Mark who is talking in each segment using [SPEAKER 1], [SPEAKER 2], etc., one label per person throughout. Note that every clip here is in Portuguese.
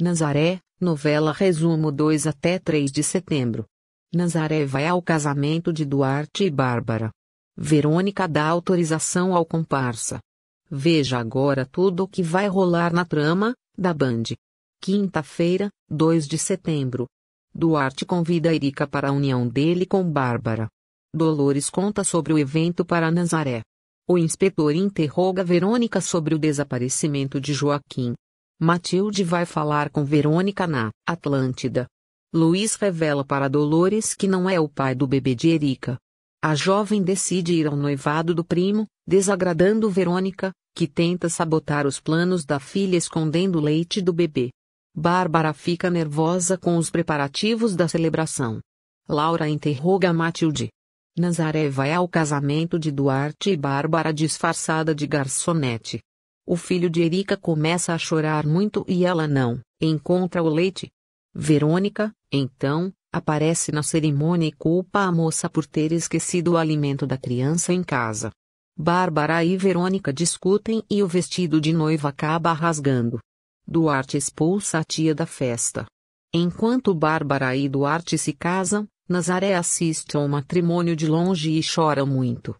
[SPEAKER 1] Nazaré, novela resumo 2 até 3 de setembro. Nazaré vai ao casamento de Duarte e Bárbara. Verônica dá autorização ao comparsa. Veja agora tudo o que vai rolar na trama, da Band. Quinta-feira, 2 de setembro. Duarte convida Erika para a união dele com Bárbara. Dolores conta sobre o evento para Nazaré. O inspetor interroga Verônica sobre o desaparecimento de Joaquim. Matilde vai falar com Verônica na Atlântida. Luiz revela para Dolores que não é o pai do bebê de Erika. A jovem decide ir ao noivado do primo, desagradando Verônica, que tenta sabotar os planos da filha escondendo o leite do bebê. Bárbara fica nervosa com os preparativos da celebração. Laura interroga Matilde. Nazaré vai ao casamento de Duarte e Bárbara disfarçada de garçonete. O filho de Erika começa a chorar muito e ela não encontra o leite. Verônica, então, aparece na cerimônia e culpa a moça por ter esquecido o alimento da criança em casa. Bárbara e Verônica discutem e o vestido de noiva acaba rasgando. Duarte expulsa a tia da festa. Enquanto Bárbara e Duarte se casam, Nazaré assiste ao matrimônio de longe e chora muito.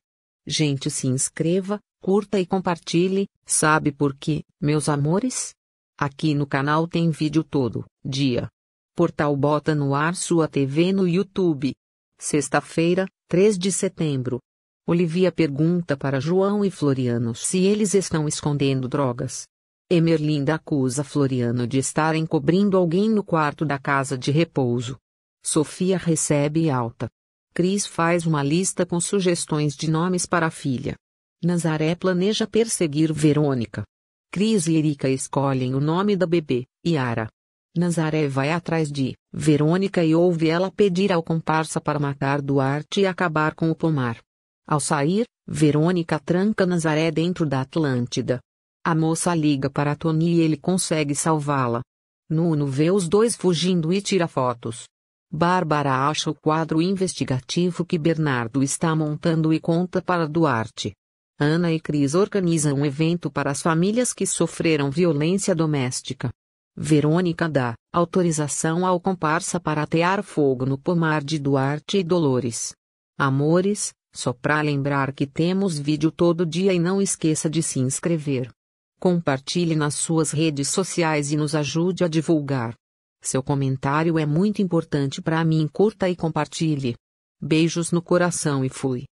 [SPEAKER 1] Gente se inscreva, curta e compartilhe, sabe por quê, meus amores? Aqui no canal tem vídeo todo dia. Portal Bota no ar sua TV no YouTube. Sexta-feira, 3 de setembro. Olivia pergunta para João e Floriano se eles estão escondendo drogas. Emerlinda acusa Floriano de estar encobrindo alguém no quarto da casa de repouso. Sofia recebe alta. Cris faz uma lista com sugestões de nomes para a filha. Nazaré planeja perseguir Verônica. Cris e Erika escolhem o nome da bebê, Yara. Nazaré vai atrás de Verônica e ouve ela pedir ao comparsa para matar Duarte e acabar com o pomar. Ao sair, Verônica tranca Nazaré dentro da Atlântida. A moça liga para Tony e ele consegue salvá-la. Nuno vê os dois fugindo e tira fotos. Bárbara acha o quadro investigativo que Bernardo está montando e conta para Duarte. Ana e Cris organizam um evento para as famílias que sofreram violência doméstica. Verônica dá autorização ao comparsa para atear fogo no pomar de Duarte e Dolores. Amores, só para lembrar que temos vídeo todo dia e não esqueça de se inscrever. Compartilhe nas suas redes sociais e nos ajude a divulgar. Seu comentário é muito importante para mim. Curta e compartilhe. Beijos no coração e fui.